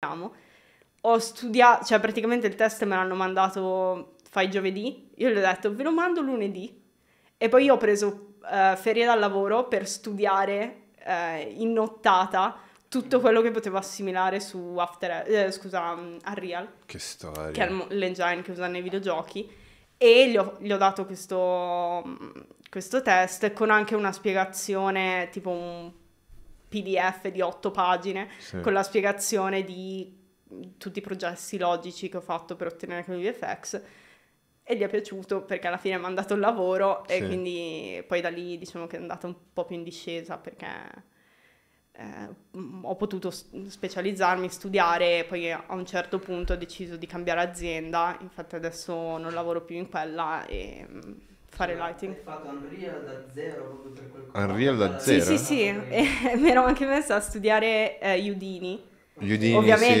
Diciamo. Ho studiato, cioè praticamente il test me l'hanno mandato fai giovedì, io gli ho detto ve lo mando lunedì e poi io ho preso eh, ferie dal lavoro per studiare eh, in nottata tutto quello che potevo assimilare su After, eh, scusa, um, Unreal. Che storia. Che è l'engine che usa nei videogiochi e gli ho, gli ho dato questo, mm, questo test con anche una spiegazione tipo un PDF di otto pagine sì. con la spiegazione di mm, tutti i processi logici che ho fatto per ottenere quel VFX e gli è piaciuto perché alla fine mi ha mandato il lavoro sì. e quindi poi da lì diciamo che è andata un po' più in discesa perché eh, mm, ho potuto specializzarmi, studiare e poi a un certo punto ho deciso di cambiare azienda, infatti adesso non lavoro più in quella e mm, fare lighting. Hai fatto Unreal da zero proprio per quel Unreal da zero? Sì, sì, sì. mi ero anche messa a studiare eh, Udini. Udini, Ovviamente